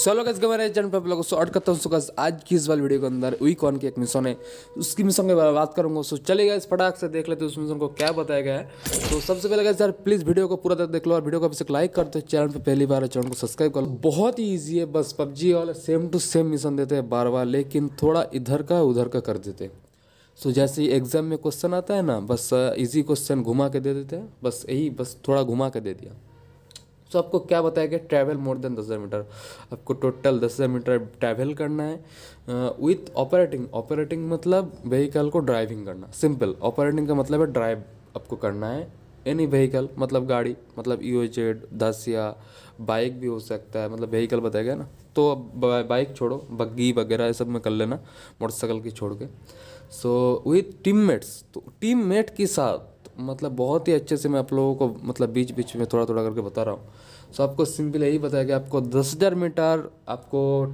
solo गज के channel पर आप लोगों से करता हूँ सुगज आज की इस वाली वीडियो के अंदर वी वन की एक मिशन है उसकी मिशन के बारे में बात करूँगा सो चलेगा इस फटाक से देख लेते हैं उस मिशन को क्या बताया गया है तो सबसे पहले गए सर प्लीज़ वीडियो को पूरा तक देख लो और वीडियो को अभी तक लाइक करते दो चैनल पर पहली बार चैनल को सब्सक्राइब कर लो बहुत ही ईजी है बस पबजी वाले सेम टू सेम मिशन देते हैं बार बार लेकिन थोड़ा इधर का उधर का कर देते सो जैसे जैसे एग्जाम में क्वेश्चन आता है ना बस ईजी uh, क्वेश्चन घुमा के दे देते हैं बस यही बस थोड़ा घुमा के दे दिया तो आपको क्या बताया गया ट्रैवल मोर देन दस हज़ार मीटर आपको टोटल दस हज़ार मीटर ट्रैवल करना है विथ ऑपरेटिंग ऑपरेटिंग मतलब व्हीकल को ड्राइविंग करना सिंपल ऑपरेटिंग का मतलब है ड्राइव आपको करना है एनी व्हीकल मतलब गाड़ी मतलब यू e जेड दस या बाइक भी हो सकता है मतलब व्हीकल बताया गया ना तो अब बाइक छोड़ो बग्गी वगैरह ये सब में कर लेना मोटरसाइकिल की छोड़ के सो विथ टीम मेट्स तो टीम मेट के साथ मतलब बहुत ही अच्छे से मैं आप लोगों को मतलब बीच बीच में थोड़ा थोड़ा करके बता रहा हूँ सो so, आपको सिंपल यही बताया कि आपको दस हज़ार मीटर आपको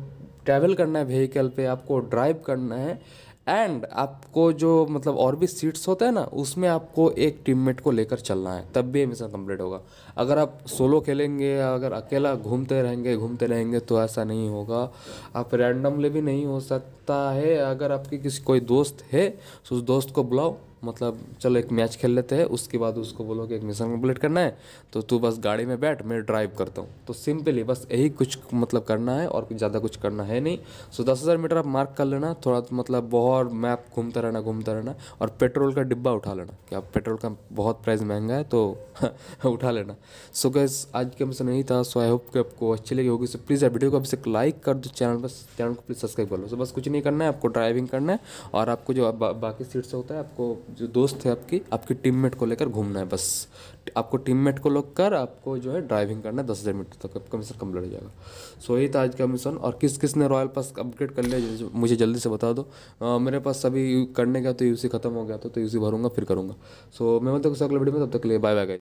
ट्रैवल करना है व्हीकल पे आपको ड्राइव करना है एंड आपको जो मतलब और भी सीट्स होते हैं ना उसमें आपको एक टीममेट को लेकर चलना है तब भी ये मिशन कंप्लीट होगा अगर आप सोलो खेलेंगे अगर अकेला घूमते रहेंगे घूमते रहेंगे तो ऐसा नहीं होगा आप रैंडमली भी नहीं हो सकता है अगर आपके किसी कोई दोस्त है तो उस दोस्त को बुलाओ मतलब चलो एक मैच खेल लेते हैं उसके बाद उसको बोलो कि एक मिशन कम्प्लीट करना है तो तू बस गाड़ी में बैठ मैं ड्राइव करता हूँ तो सिंपली बस यही कुछ मतलब करना है और ज़्यादा कुछ करना है नहीं सो दस हज़ार मीटर आप मार्क कर लेना थोड़ा मतलब बहुत मैप घूमता रहना घूमता रहना और पेट्रोल का डिब्बा उठा लेना क्या पेट्रोल का बहुत प्राइस महंगा है तो उठा लेना सो गैस आज का मिशन नहीं था सो आई होप कि आपको अच्छी लगी होगी सो प्लीज़ आप वीडियो को अभी से लाइक कर दो चैनल पर चैनल को प्लीज़ सब्सक्राइब कर लो सो बस कुछ नहीं करना है आपको ड्राइविंग करना है और आपको जो बाकी बाकी सीट्स होता है आपको जो दोस्त है आपकी आपकी टीममेट को लेकर घूमना है बस आपको टीममेट को लेकर आपको जो है ड्राइविंग करना है दस हज़ार मीटर तक आपका मिशन कम्प्लीट हो जाएगा सो यही था आज का मिशन और किस किस ने रॉयल पास अपग्रेड कर लिया मुझे जल्दी से बता दो आ, मेरे पास अभी करने गया तो यूसी खत्म हो गया था तो यूसी तो भरूंगा फिर करूँगा सो मैं मतलब अगले वीडियो में तब तक के लिए बाय बाय